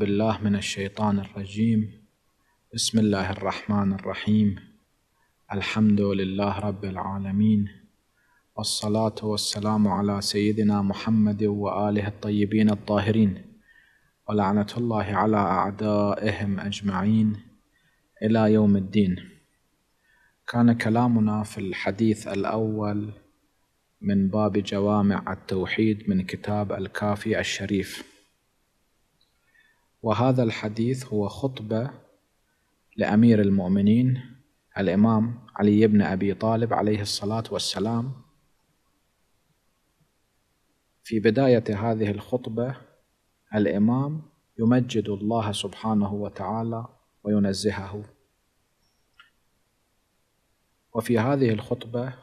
بالله من الشيطان الرجيم بسم الله الرحمن الرحيم الحمد لله رب العالمين والصلاة والسلام على سيدنا محمد وآله الطيبين الطاهرين ولعنة الله على أعدائهم أجمعين إلى يوم الدين كان كلامنا في الحديث الأول من باب جوامع التوحيد من كتاب الكافي الشريف وهذا الحديث هو خطبة لأمير المؤمنين الإمام علي بن أبي طالب عليه الصلاة والسلام في بداية هذه الخطبة الإمام يمجد الله سبحانه وتعالى وينزهه وفي هذه الخطبة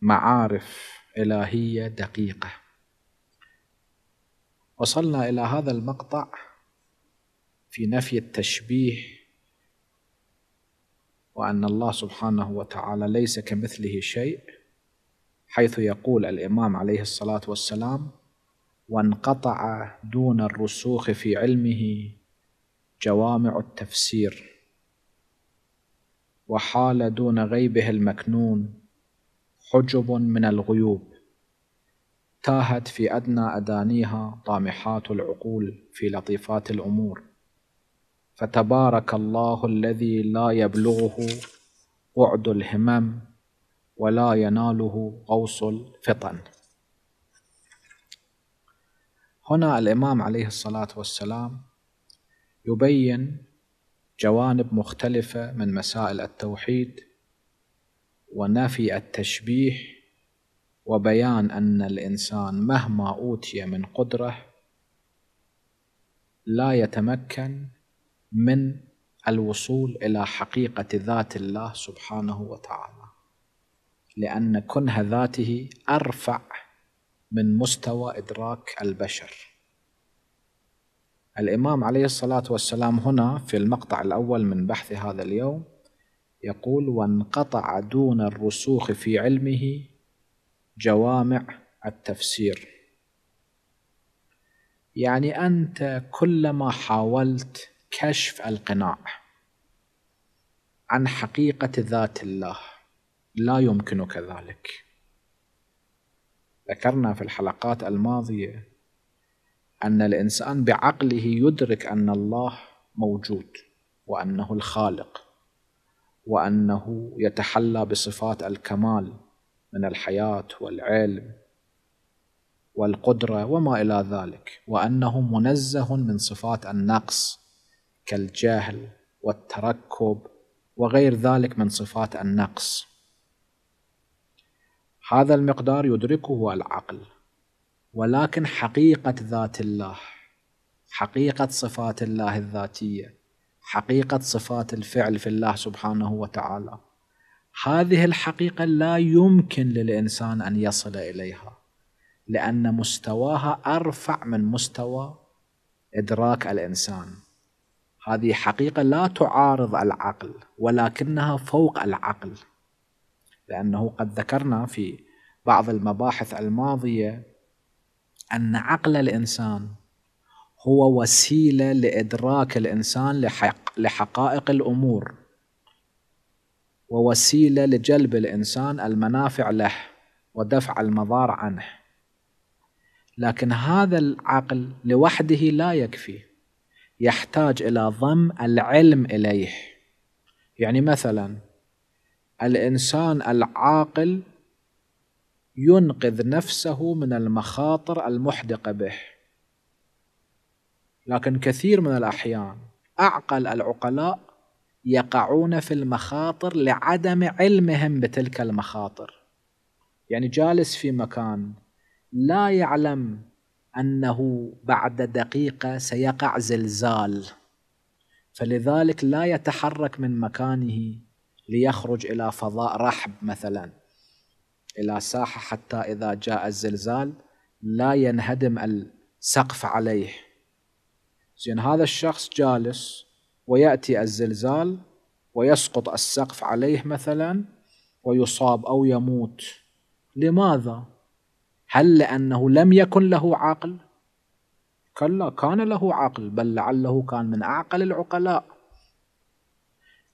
معارف إلهية دقيقة وصلنا إلى هذا المقطع في نفي التشبيه وأن الله سبحانه وتعالى ليس كمثله شيء حيث يقول الإمام عليه الصلاة والسلام وانقطع دون الرسوخ في علمه جوامع التفسير وحال دون غيبه المكنون حجب من الغيوب تاهت في أدنى أدانيها طامحات العقول في لطيفات الأمور فتبارك الله الذي لا يبلغه بعد الهمم ولا يناله غوص الفطن هنا الإمام عليه الصلاة والسلام يبين جوانب مختلفة من مسائل التوحيد ونفي التشبيه وبيان أن الإنسان مهما أوتي من قدرة لا يتمكن من الوصول إلى حقيقة ذات الله سبحانه وتعالى لأن كنه ذاته أرفع من مستوى إدراك البشر الإمام عليه الصلاة والسلام هنا في المقطع الأول من بحث هذا اليوم يقول وانقطع دون الرسوخ في علمه جوامع التفسير يعني أنت كلما حاولت كشف القناع عن حقيقة ذات الله لا يمكنك ذلك ذكرنا في الحلقات الماضية أن الإنسان بعقله يدرك أن الله موجود وأنه الخالق وأنه يتحلى بصفات الكمال من الحياه والعلم والقدره وما الى ذلك وانه منزه من صفات النقص كالجهل والتركب وغير ذلك من صفات النقص هذا المقدار يدركه العقل ولكن حقيقه ذات الله حقيقه صفات الله الذاتيه حقيقه صفات الفعل في الله سبحانه وتعالى هذه الحقيقة لا يمكن للإنسان أن يصل إليها لأن مستواها أرفع من مستوى إدراك الإنسان هذه حقيقة لا تعارض العقل ولكنها فوق العقل لأنه قد ذكرنا في بعض المباحث الماضية أن عقل الإنسان هو وسيلة لإدراك الإنسان لحق لحقائق الأمور ووسيلة لجلب الإنسان المنافع له ودفع المضار عنه لكن هذا العقل لوحده لا يكفي يحتاج إلى ضم العلم إليه يعني مثلا الإنسان العاقل ينقذ نفسه من المخاطر المحدقة به لكن كثير من الأحيان أعقل العقلاء يقعون في المخاطر لعدم علمهم بتلك المخاطر يعني جالس في مكان لا يعلم انه بعد دقيقه سيقع زلزال فلذلك لا يتحرك من مكانه ليخرج الى فضاء رحب مثلا الى ساحه حتى اذا جاء الزلزال لا ينهدم السقف عليه زين هذا الشخص جالس ويأتي الزلزال ويسقط السقف عليه مثلا ويصاب أو يموت لماذا؟ هل لأنه لم يكن له عقل؟ كلا كان له عقل بل لعله كان من أعقل العقلاء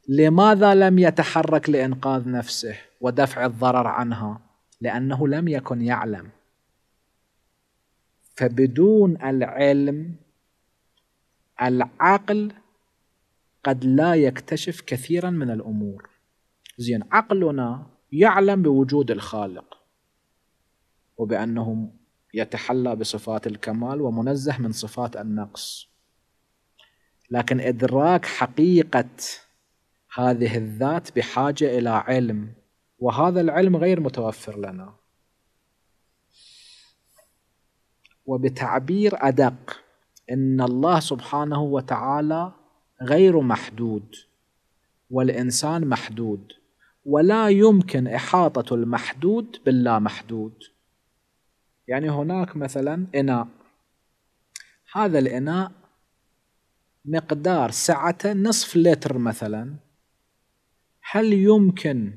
لماذا لم يتحرك لإنقاذ نفسه ودفع الضرر عنها؟ لأنه لم يكن يعلم فبدون العلم العقل قد لا يكتشف كثيرا من الامور زين عقلنا يعلم بوجود الخالق وبانه يتحلى بصفات الكمال ومنزه من صفات النقص لكن ادراك حقيقه هذه الذات بحاجه الى علم وهذا العلم غير متوفر لنا وبتعبير ادق ان الله سبحانه وتعالى غير محدود والإنسان محدود ولا يمكن إحاطة المحدود باللا محدود يعني هناك مثلا إناء هذا الإناء مقدار سعته نصف لتر مثلا هل يمكن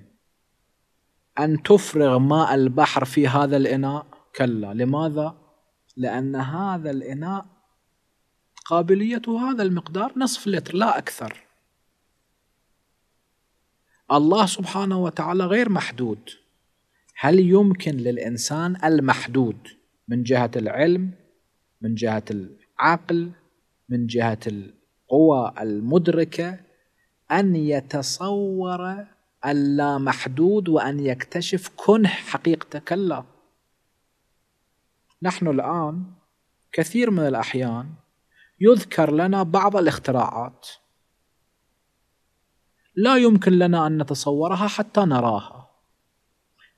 أن تفرغ ماء البحر في هذا الإناء؟ كلا لماذا؟ لأن هذا الإناء قابليته هذا المقدار نصف لتر لا أكثر الله سبحانه وتعالى غير محدود هل يمكن للإنسان المحدود من جهة العلم من جهة العقل من جهة القوى المدركة أن يتصور اللامحدود وأن يكتشف كنه حقيقته كلا نحن الآن كثير من الأحيان يذكر لنا بعض الاختراعات لا يمكن لنا أن نتصورها حتى نراها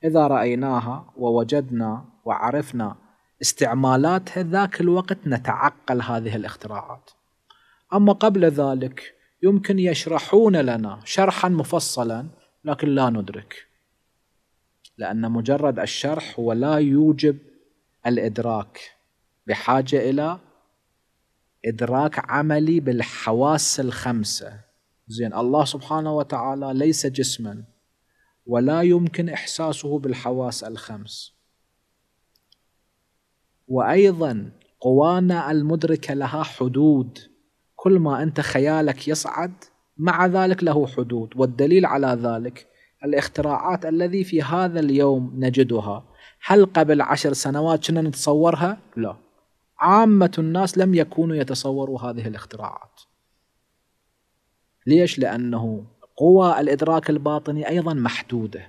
إذا رأيناها ووجدنا وعرفنا استعمالاتها ذاك الوقت نتعقل هذه الاختراعات أما قبل ذلك يمكن يشرحون لنا شرحا مفصلا لكن لا ندرك لأن مجرد الشرح هو لا يوجب الإدراك بحاجة إلى إدراك عملي بالحواس الخمسة زين الله سبحانه وتعالى ليس جسما ولا يمكن إحساسه بالحواس الخمس وأيضا قوانا المدركة لها حدود كل ما أنت خيالك يصعد مع ذلك له حدود والدليل على ذلك الاختراعات الذي في هذا اليوم نجدها هل قبل عشر سنوات كنا نتصورها؟ لا عامة الناس لم يكونوا يتصوروا هذه الاختراعات ليش؟ لأنه قوى الإدراك الباطني أيضا محدودة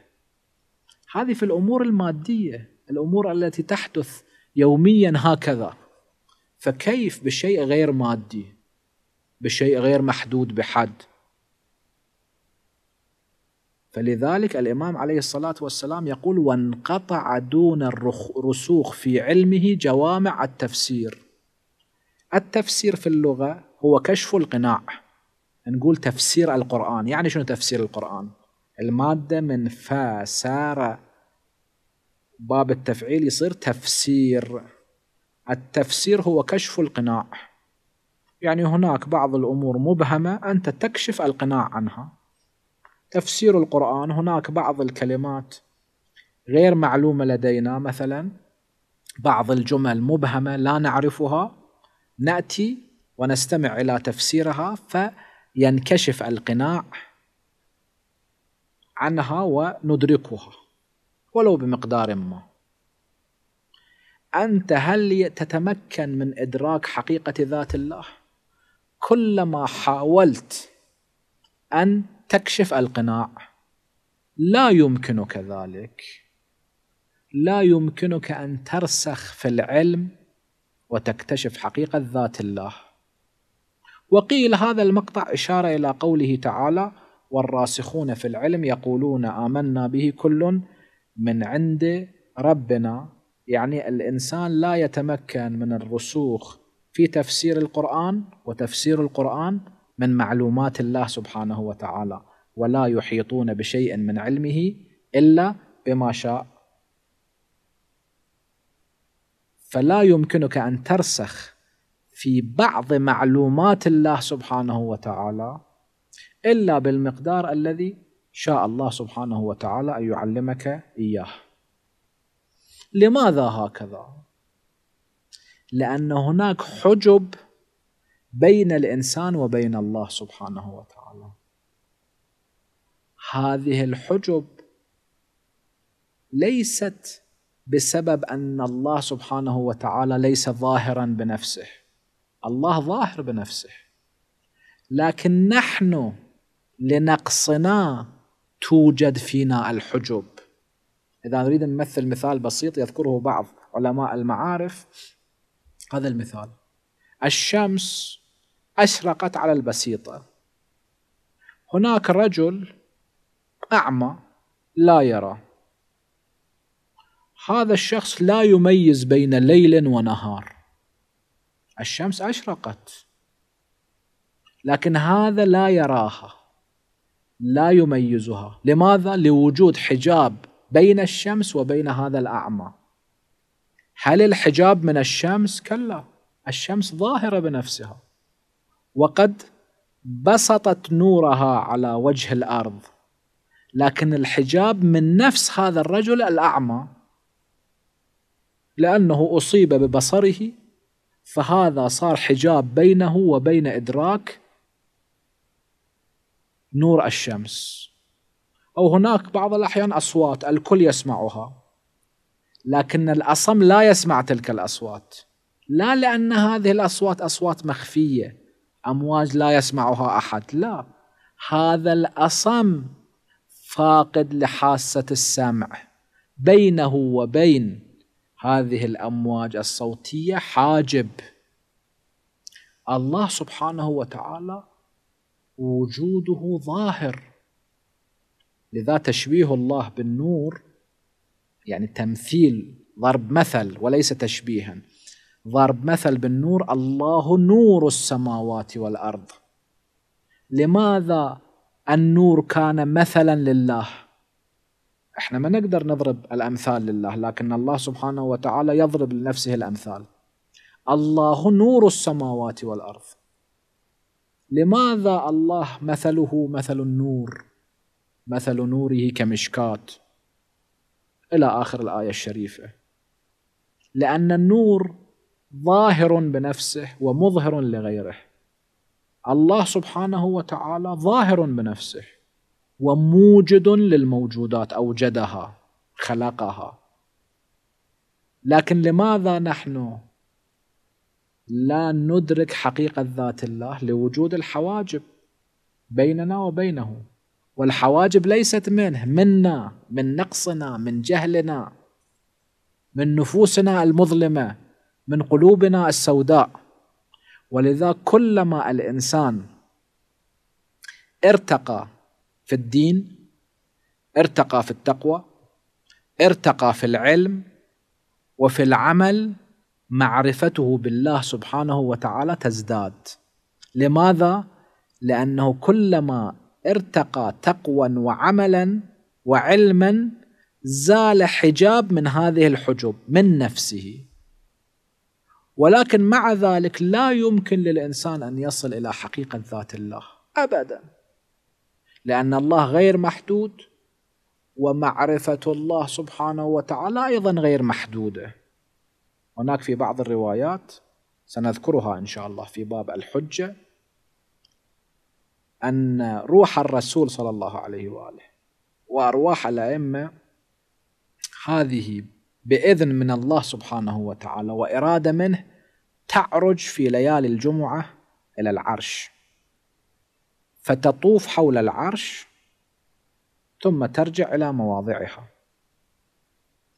هذه في الأمور المادية الأمور التي تحدث يوميا هكذا فكيف بشيء غير مادي بشيء غير محدود بحد فلذلك الإمام عليه الصلاة والسلام يقول وانقطع دون الرسوخ في علمه جوامع التفسير التفسير في اللغة هو كشف القناع نقول تفسير القرآن يعني شنو تفسير القرآن المادة من فا سار باب التفعيل يصير تفسير التفسير هو كشف القناع يعني هناك بعض الأمور مبهمة أنت تكشف القناع عنها تفسير القرآن هناك بعض الكلمات غير معلومة لدينا مثلا بعض الجمل مبهمة لا نعرفها نأتي ونستمع إلى تفسيرها فينكشف القناع عنها وندركها ولو بمقدار ما أنت هل تتمكن من إدراك حقيقة ذات الله؟ كلما حاولت أن تكشف القناع لا يمكنك ذلك لا يمكنك ان ترسخ في العلم وتكتشف حقيقه ذات الله وقيل هذا المقطع اشاره الى قوله تعالى والراسخون في العلم يقولون امنا به كل من عند ربنا يعني الانسان لا يتمكن من الرسوخ في تفسير القران وتفسير القران من معلومات الله سبحانه وتعالى ولا يحيطون بشيء من علمه إلا بما شاء فلا يمكنك أن ترسخ في بعض معلومات الله سبحانه وتعالى إلا بالمقدار الذي شاء الله سبحانه وتعالى أن يعلمك إياه لماذا هكذا؟ لأن هناك حجب بين الإنسان وبين الله سبحانه وتعالى هذه الحجب ليست بسبب أن الله سبحانه وتعالى ليس ظاهرا بنفسه الله ظاهر بنفسه لكن نحن لنقصنا توجد فينا الحجب إذا نريد ان نمثل مثال بسيط يذكره بعض علماء المعارف هذا المثال الشمس أشرقت على البسيطة هناك رجل أعمى لا يرى هذا الشخص لا يميز بين ليل ونهار الشمس أشرقت لكن هذا لا يراها لا يميزها لماذا؟ لوجود حجاب بين الشمس وبين هذا الأعمى هل الحجاب من الشمس؟ كلا الشمس ظاهرة بنفسها وقد بسطت نورها على وجه الارض لكن الحجاب من نفس هذا الرجل الاعمى لانه اصيب ببصره فهذا صار حجاب بينه وبين ادراك نور الشمس او هناك بعض الاحيان اصوات الكل يسمعها لكن الاصم لا يسمع تلك الاصوات لا لان هذه الاصوات اصوات مخفيه امواج لا يسمعها احد لا هذا الاصم فاقد لحاسه السمع بينه وبين هذه الامواج الصوتيه حاجب الله سبحانه وتعالى وجوده ظاهر لذا تشبيه الله بالنور يعني تمثيل ضرب مثل وليس تشبيها ضرب مثل بالنور الله نور السماوات والأرض لماذا النور كان مثلا لله احنا ما نقدر نضرب الأمثال لله لكن الله سبحانه وتعالى يضرب لنفسه الأمثال الله نور السماوات والأرض لماذا الله مثله مثل النور مثل نوره كمشكات إلى آخر الآية الشريفة لأن النور ظاهر بنفسه ومظهر لغيره الله سبحانه وتعالى ظاهر بنفسه وموجد للموجودات اوجدها خلقها لكن لماذا نحن لا ندرك حقيقه ذات الله لوجود الحواجب بيننا وبينه والحواجب ليست منه منا من نقصنا من جهلنا من نفوسنا المظلمه من قلوبنا السوداء ولذا كلما الانسان ارتقى في الدين ارتقى في التقوى ارتقى في العلم وفي العمل معرفته بالله سبحانه وتعالى تزداد لماذا لانه كلما ارتقى تقوى وعملا وعلما زال حجاب من هذه الحجب من نفسه ولكن مع ذلك لا يمكن للإنسان أن يصل إلى حقيقة ذات الله أبدا لأن الله غير محدود ومعرفة الله سبحانه وتعالى أيضا غير محدودة هناك في بعض الروايات سنذكرها إن شاء الله في باب الحجة أن روح الرسول صلى الله عليه وآله وأرواح الأئمة هذه بإذن من الله سبحانه وتعالى وإرادة منه تعرج في ليالي الجمعة إلى العرش فتطوف حول العرش ثم ترجع إلى مواضعها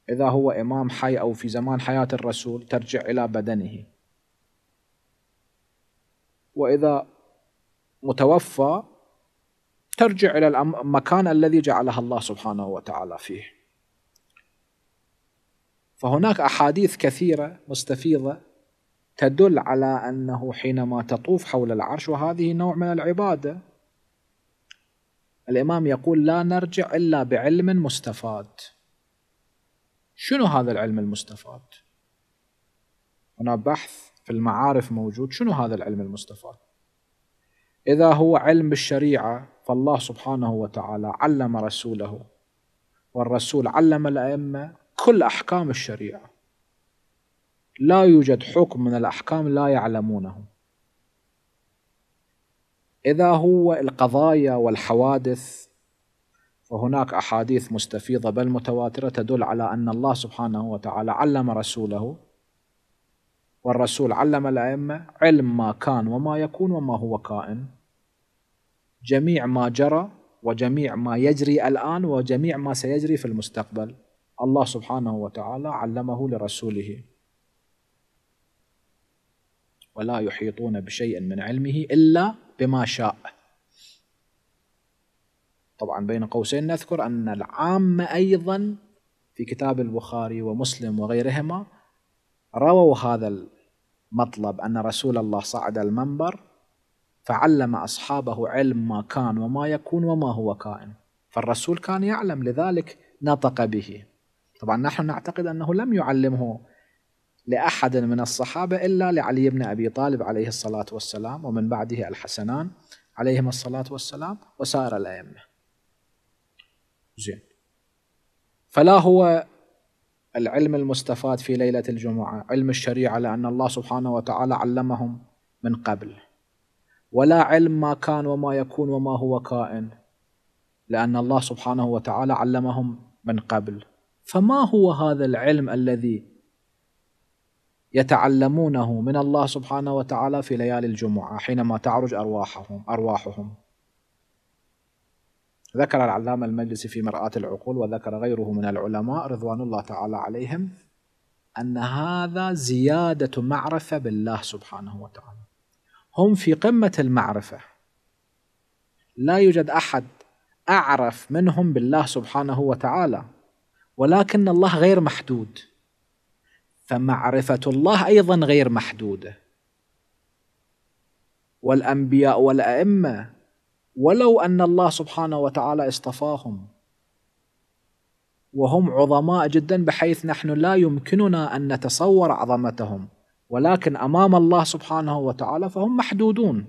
إذا هو إمام حي أو في زمان حياة الرسول ترجع إلى بدنه وإذا متوفى ترجع إلى المكان الذي جعلها الله سبحانه وتعالى فيه فهناك أحاديث كثيرة مستفيضة تدل على أنه حينما تطوف حول العرش وهذه نوع من العبادة الإمام يقول لا نرجع إلا بعلم مستفاد شنو هذا العلم المستفاد؟ هنا بحث في المعارف موجود شنو هذا العلم المستفاد؟ إذا هو علم بالشريعة فالله سبحانه وتعالى علم رسوله والرسول علم الأئمة كل أحكام الشريعة لا يوجد حكم من الأحكام لا يعلمونه إذا هو القضايا والحوادث فهناك أحاديث مستفيضة بل متواترة تدل على أن الله سبحانه وتعالى علم رسوله والرسول علم الأئمة علم ما كان وما يكون وما هو كائن جميع ما جرى وجميع ما يجري الآن وجميع ما سيجري في المستقبل الله سبحانه وتعالى علمه لرسوله ولا يحيطون بشيء من علمه إلا بما شاء طبعا بين قوسين نذكر أن العامة أيضا في كتاب البخاري ومسلم وغيرهما رووا هذا المطلب أن رسول الله صعد المنبر فعلم أصحابه علم ما كان وما يكون وما هو كائن فالرسول كان يعلم لذلك نطق به طبعا نحن نعتقد أنه لم يعلمه لأحد من الصحابة إلا لعلي بن أبي طالب عليه الصلاة والسلام ومن بعده الحسنان عليهم الصلاة والسلام وسائر الأئمة زين فلا هو العلم المستفاد في ليلة الجمعة علم الشريعة لأن الله سبحانه وتعالى علمهم من قبل ولا علم ما كان وما يكون وما هو كائن لأن الله سبحانه وتعالى علمهم من قبل فما هو هذا العلم الذي يتعلمونه من الله سبحانه وتعالى في ليالي الجمعة حينما تعرج أرواحهم أرواحهم ذكر العلامة المجلسي في مرآة العقول وذكر غيره من العلماء رضوان الله تعالى عليهم أن هذا زيادة معرفة بالله سبحانه وتعالى هم في قمة المعرفة لا يوجد أحد أعرف منهم بالله سبحانه وتعالى ولكن الله غير محدود فمعرفة الله أيضا غير محدودة والأنبياء والأئمة ولو أن الله سبحانه وتعالى اصطفاهم وهم عظماء جدا بحيث نحن لا يمكننا أن نتصور عظمتهم ولكن أمام الله سبحانه وتعالى فهم محدودون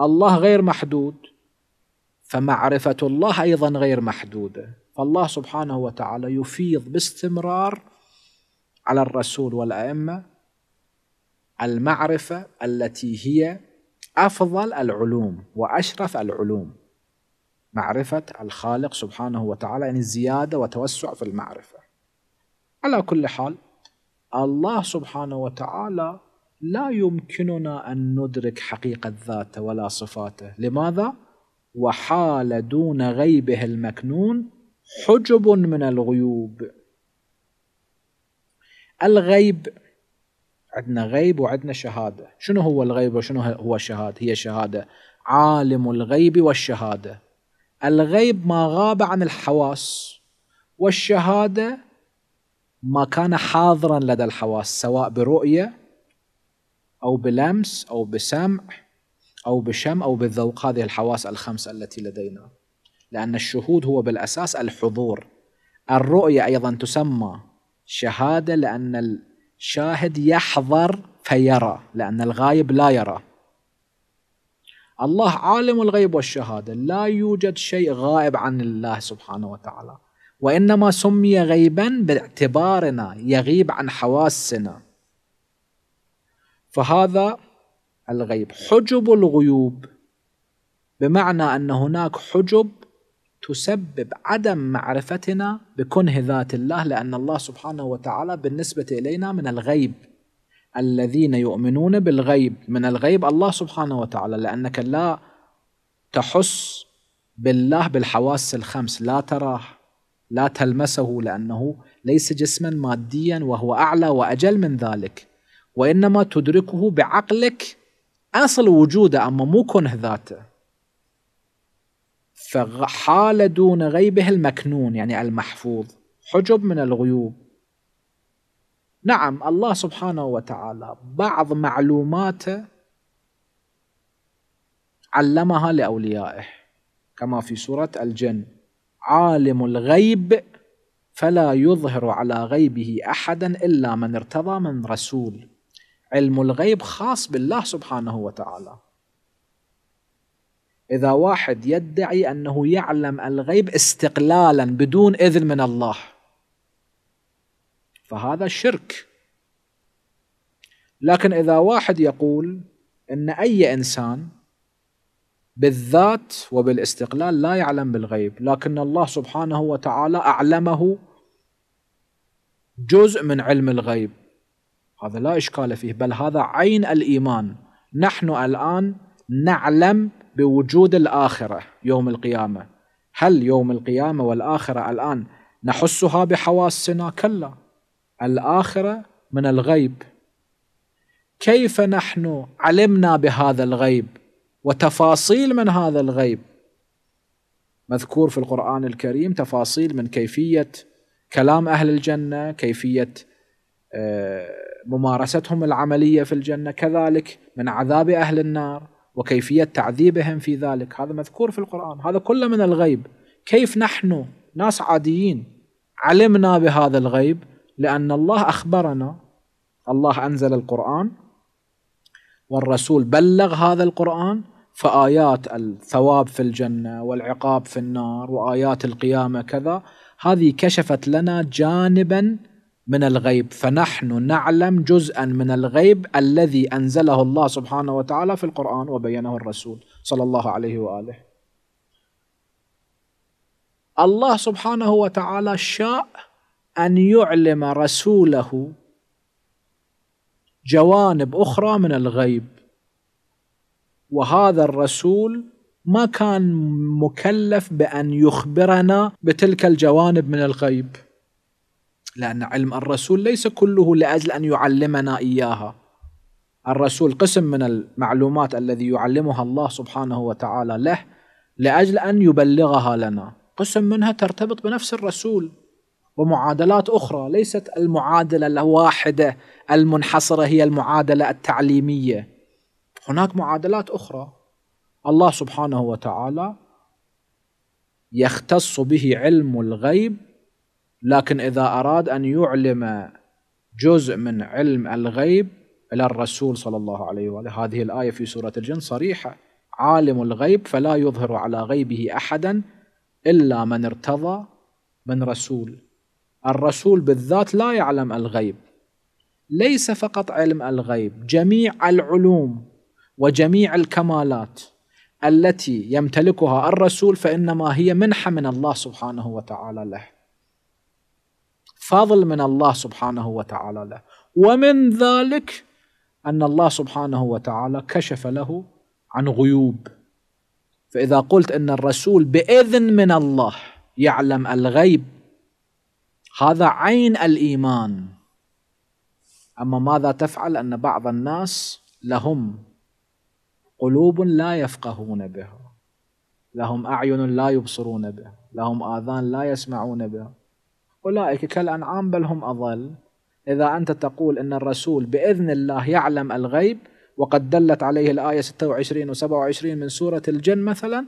الله غير محدود فمعرفة الله أيضا غير محدودة فالله سبحانه وتعالى يفيض باستمرار على الرسول والائمه المعرفه التي هي افضل العلوم واشرف العلوم معرفه الخالق سبحانه وتعالى يعني زياده وتوسع في المعرفه على كل حال الله سبحانه وتعالى لا يمكننا ان ندرك حقيقه ذاته ولا صفاته لماذا وحال دون غيبه المكنون حجب من الغيوب الغيب عندنا غيب وعندنا شهادة شنو هو الغيب وشنو هو الشهادة هي شهادة عالم الغيب والشهادة الغيب ما غاب عن الحواس والشهادة ما كان حاضرا لدى الحواس سواء برؤية أو بلمس أو بسمع أو بشم أو بالذوق هذه الحواس الخمسة التي لدينا لأن الشهود هو بالأساس الحضور الرؤية أيضا تسمى شهادة لأن الشاهد يحضر فيرى لأن الغايب لا يرى الله عالم الغيب والشهادة لا يوجد شيء غائب عن الله سبحانه وتعالى وإنما سمي غيبا باعتبارنا يغيب عن حواسنا فهذا الغيب حجب الغيوب بمعنى أن هناك حجب تسبب عدم معرفتنا بكنه ذات الله لأن الله سبحانه وتعالى بالنسبة إلينا من الغيب الذين يؤمنون بالغيب من الغيب الله سبحانه وتعالى لأنك لا تحس بالله بالحواس الخمس لا تراه لا تلمسه لأنه ليس جسما ماديا وهو أعلى وأجل من ذلك وإنما تدركه بعقلك أصل وجوده أما مو كنه ذاته فحال دون غيبه المكنون يعني المحفوظ حجب من الغيوب نعم الله سبحانه وتعالى بعض معلوماته علمها لأوليائه كما في سورة الجن عالم الغيب فلا يظهر على غيبه أحدا إلا من ارتضى من رسول علم الغيب خاص بالله سبحانه وتعالى إذا واحد يدعي أنه يعلم الغيب استقلالا بدون إذن من الله فهذا شرك لكن إذا واحد يقول أن أي إنسان بالذات وبالاستقلال لا يعلم بالغيب لكن الله سبحانه وتعالى أعلمه جزء من علم الغيب هذا لا إشكال فيه بل هذا عين الإيمان نحن الآن نعلم بوجود الآخرة يوم القيامة هل يوم القيامة والآخرة الآن نحسها بحواسنا كلا الآخرة من الغيب كيف نحن علمنا بهذا الغيب وتفاصيل من هذا الغيب مذكور في القرآن الكريم تفاصيل من كيفية كلام أهل الجنة كيفية آه، ممارستهم العملية في الجنة كذلك من عذاب أهل النار وكيفية تعذيبهم في ذلك هذا مذكور في القرآن هذا كله من الغيب كيف نحن ناس عاديين علمنا بهذا الغيب لأن الله أخبرنا الله أنزل القرآن والرسول بلغ هذا القرآن فآيات الثواب في الجنة والعقاب في النار وآيات القيامة كذا هذه كشفت لنا جانبا من الغيب فنحن نعلم جزءا من الغيب الذي انزله الله سبحانه وتعالى في القران وبينه الرسول صلى الله عليه واله الله سبحانه وتعالى شاء ان يعلم رسوله جوانب اخرى من الغيب وهذا الرسول ما كان مكلف بان يخبرنا بتلك الجوانب من الغيب لأن علم الرسول ليس كله لأجل أن يعلمنا إياها الرسول قسم من المعلومات الذي يعلمها الله سبحانه وتعالى له لأجل أن يبلغها لنا قسم منها ترتبط بنفس الرسول ومعادلات أخرى ليست المعادلة الواحدة المنحصرة هي المعادلة التعليمية هناك معادلات أخرى الله سبحانه وتعالى يختص به علم الغيب لكن إذا أراد أن يعلم جزء من علم الغيب إلى الرسول صلى الله عليه وآله هذه الآية في سورة الجن صريحة عالم الغيب فلا يظهر على غيبه أحدا إلا من ارتضى من رسول الرسول بالذات لا يعلم الغيب ليس فقط علم الغيب جميع العلوم وجميع الكمالات التي يمتلكها الرسول فإنما هي منحة من الله سبحانه وتعالى له فضل من الله سبحانه وتعالى له ومن ذلك أن الله سبحانه وتعالى كشف له عن غيوب فإذا قلت أن الرسول بإذن من الله يعلم الغيب هذا عين الإيمان أما ماذا تفعل أن بعض الناس لهم قلوب لا يفقهون بها لهم أعين لا يبصرون بها لهم آذان لا يسمعون بها أولئك كالأنعام بل هم أضل إذا أنت تقول أن الرسول بإذن الله يعلم الغيب وقد دلت عليه الآية 26 و 27 من سورة الجن مثلا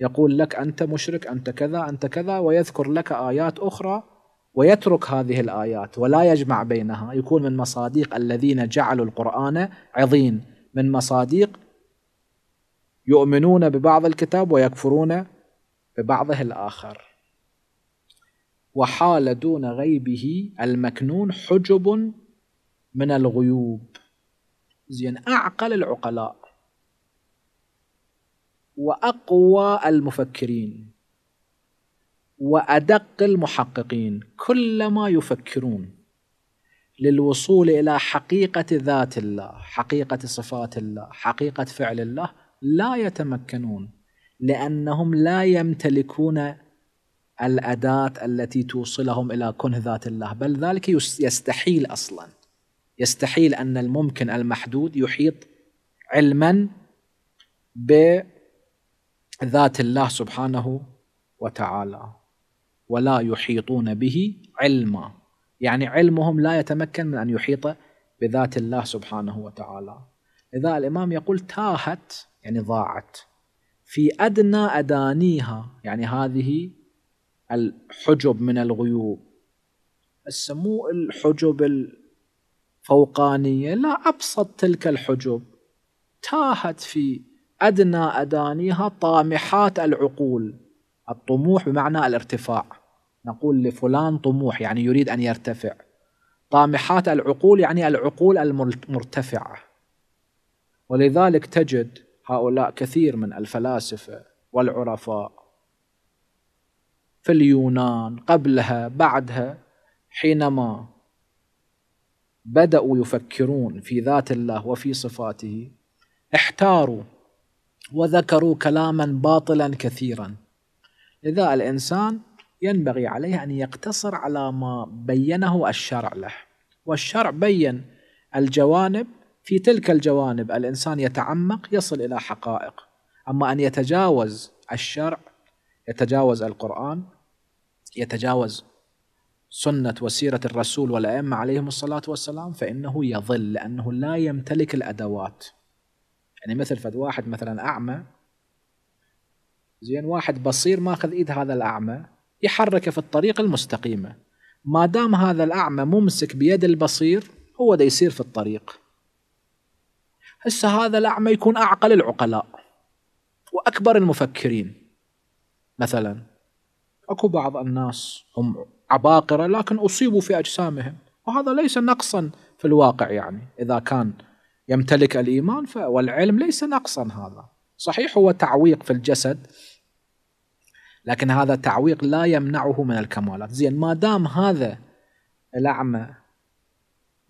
يقول لك أنت مشرك أنت كذا أنت كذا ويذكر لك آيات أخرى ويترك هذه الآيات ولا يجمع بينها يكون من مصادق الذين جعلوا القرآن عظيم من مصاديق يؤمنون ببعض الكتاب ويكفرون ببعضه الآخر وحال دون غيبه المكنون حجب من الغيوب زين أعقل العقلاء وأقوى المفكرين وأدق المحققين كلما يفكرون للوصول إلى حقيقة ذات الله حقيقة صفات الله حقيقة فعل الله لا يتمكنون لأنهم لا يمتلكون الأداة التي توصلهم إلى كنه ذات الله بل ذلك يستحيل أصلا يستحيل أن الممكن المحدود يحيط علما بذات الله سبحانه وتعالى ولا يحيطون به علما يعني علمهم لا يتمكن من أن يحيط بذات الله سبحانه وتعالى إذا الإمام يقول تاهت يعني ضاعت في أدنى أدانيها يعني هذه الحجب من الغيوب بس مو الحجب الفوقانية لا أبسط تلك الحجب تاهت في أدنى أدانيها طامحات العقول الطموح بمعنى الارتفاع نقول لفلان طموح يعني يريد أن يرتفع طامحات العقول يعني العقول المرتفعة ولذلك تجد هؤلاء كثير من الفلاسفة والعرفاء في اليونان قبلها بعدها حينما بداوا يفكرون في ذات الله وفي صفاته احتاروا وذكروا كلاما باطلا كثيرا لذا الانسان ينبغي عليه ان يقتصر على ما بينه الشرع له والشرع بين الجوانب في تلك الجوانب الانسان يتعمق يصل الى حقائق اما ان يتجاوز الشرع يتجاوز القران يتجاوز سنة وسيرة الرسول والأئمة عليهم الصلاة والسلام فإنه يظل لأنه لا يمتلك الأدوات يعني مثل فد واحد مثلا أعمى زين واحد بصير ماخذ إيد هذا الأعمى يحركه في الطريق المستقيمة ما دام هذا الأعمى ممسك بيد البصير هو دا يسير في الطريق هسه هذا الأعمى يكون أعقل العقلاء وأكبر المفكرين مثلا اكو بعض الناس هم عباقرة لكن أصيبوا في أجسامهم وهذا ليس نقصا في الواقع يعني إذا كان يمتلك الإيمان والعلم ليس نقصا هذا صحيح هو تعويق في الجسد لكن هذا تعويق لا يمنعه من الكمالات زين ما دام هذا الأعمى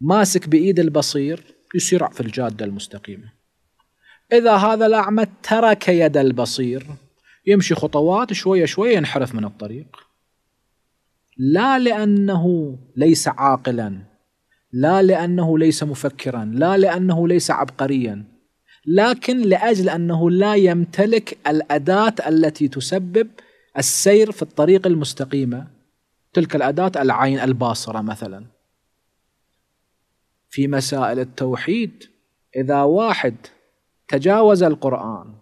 ماسك بإيد البصير يسرع في الجادة المستقيمة إذا هذا الأعمى ترك يد البصير يمشي خطوات شوية شوية ينحرف من الطريق لا لأنه ليس عاقلا لا لأنه ليس مفكرا لا لأنه ليس عبقريا لكن لأجل أنه لا يمتلك الأداة التي تسبب السير في الطريق المستقيمة تلك الأداة العين الباصرة مثلا في مسائل التوحيد إذا واحد تجاوز القرآن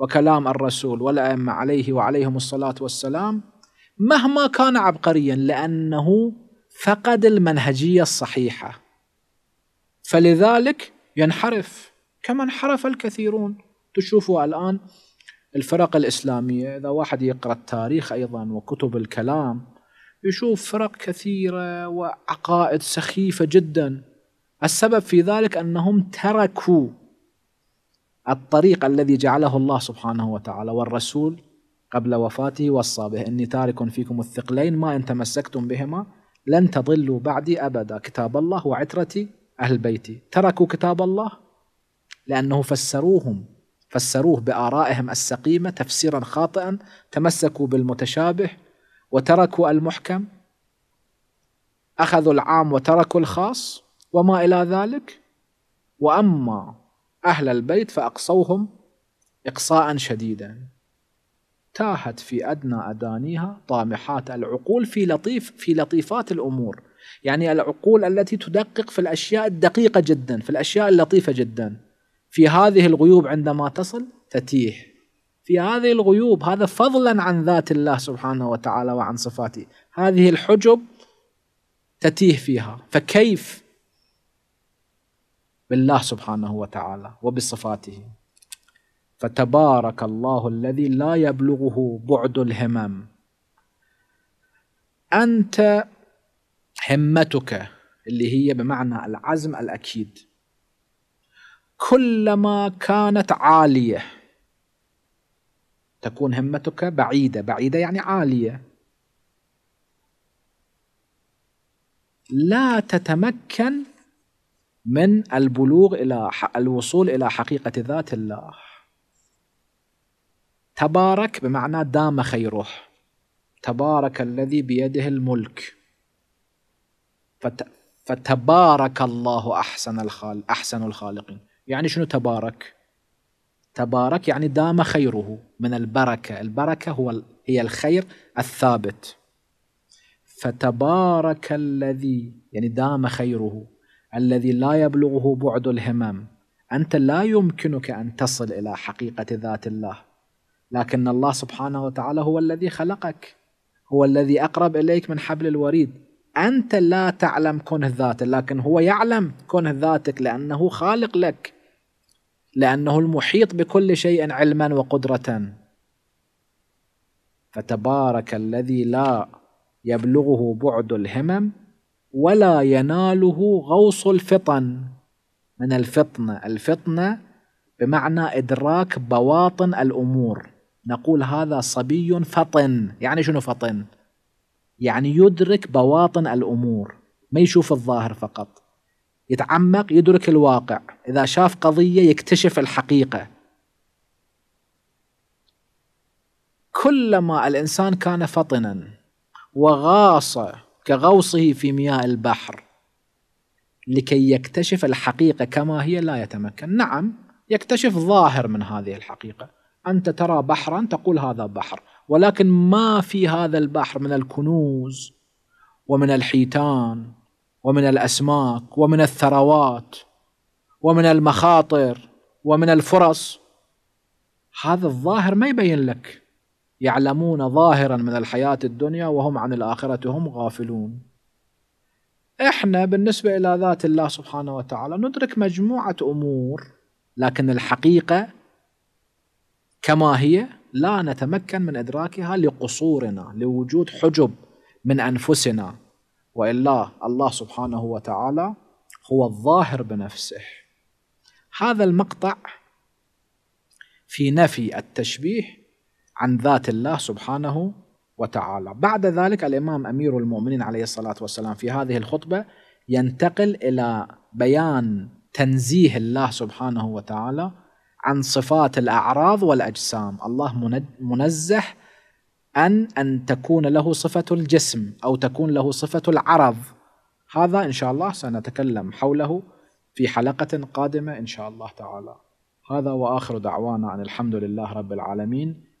وكلام الرسول والأئمة عليه وعليهم الصلاة والسلام مهما كان عبقريا لأنه فقد المنهجية الصحيحة فلذلك ينحرف كما انحرف الكثيرون تشوفوا الآن الفرق الإسلامية إذا واحد يقرأ التاريخ أيضا وكتب الكلام يشوف فرق كثيرة وعقائد سخيفة جدا السبب في ذلك أنهم تركوا الطريق الذي جعله الله سبحانه وتعالى والرسول قبل وفاته وصى به إني تارك فيكم الثقلين ما إن تمسكتم بهما لن تضلوا بعدي أبدا كتاب الله وعترتي أهل بيتي تركوا كتاب الله لأنه فسروهم فسروه بآرائهم السقيمة تفسيرا خاطئا تمسكوا بالمتشابه وتركوا المحكم أخذوا العام وتركوا الخاص وما إلى ذلك وأما أهل البيت فأقصوهم إقصاء شديدا تاهت في أدنى أدانيها طامحات العقول في لطيف في لطيفات الأمور يعني العقول التي تدقق في الأشياء الدقيقة جدا في الأشياء اللطيفة جدا في هذه الغيوب عندما تصل تتيه في هذه الغيوب هذا فضلا عن ذات الله سبحانه وتعالى وعن صفاته هذه الحجب تتيه فيها فكيف بالله سبحانه وتعالى وبصفاته فتبارك الله الذي لا يبلغه بعد الهمم انت همتك اللي هي بمعنى العزم الاكيد كلما كانت عاليه تكون همتك بعيده بعيده يعني عاليه لا تتمكن من البلوغ إلى الوصول إلى حقيقة ذات الله تبارك بمعنى دام خيره تبارك الذي بيده الملك فت... فتبارك الله أحسن الخال أحسن الخالقين يعني شنو تبارك تبارك يعني دام خيره من البركة البركة هو هي الخير الثابت فتبارك الذي يعني دام خيره الذي لا يبلغه بعد الهمم أنت لا يمكنك أن تصل إلى حقيقة ذات الله لكن الله سبحانه وتعالى هو الذي خلقك هو الذي أقرب إليك من حبل الوريد أنت لا تعلم كنه ذاته لكن هو يعلم كنه ذاتك لأنه خالق لك لأنه المحيط بكل شيء علما وقدرة فتبارك الذي لا يبلغه بعد الهمم ولا يناله غوص الفطن من الفطنة الفطنة بمعنى إدراك بواطن الأمور نقول هذا صبي فطن يعني شنو فطن؟ يعني يدرك بواطن الأمور ما يشوف الظاهر فقط يتعمق يدرك الواقع إذا شاف قضية يكتشف الحقيقة كلما الإنسان كان فطنا وغاص كغوصه في مياه البحر لكي يكتشف الحقيقة كما هي لا يتمكن نعم يكتشف ظاهر من هذه الحقيقة أنت ترى بحرا تقول هذا بحر ولكن ما في هذا البحر من الكنوز ومن الحيتان ومن الأسماك ومن الثروات ومن المخاطر ومن الفرص هذا الظاهر ما يبين لك يعلمون ظاهرا من الحياة الدنيا وهم عن الآخرة هم غافلون احنا بالنسبة إلى ذات الله سبحانه وتعالى ندرك مجموعة أمور لكن الحقيقة كما هي لا نتمكن من إدراكها لقصورنا لوجود حجب من أنفسنا وإلا الله سبحانه وتعالى هو الظاهر بنفسه هذا المقطع في نفي التشبيه عن ذات الله سبحانه وتعالى بعد ذلك الإمام أمير المؤمنين عليه الصلاة والسلام في هذه الخطبة ينتقل إلى بيان تنزيه الله سبحانه وتعالى عن صفات الأعراض والأجسام الله منزه أن أن تكون له صفة الجسم أو تكون له صفة العرض هذا إن شاء الله سنتكلم حوله في حلقة قادمة إن شاء الله تعالى هذا وآخر دعوانا أن الحمد لله رب العالمين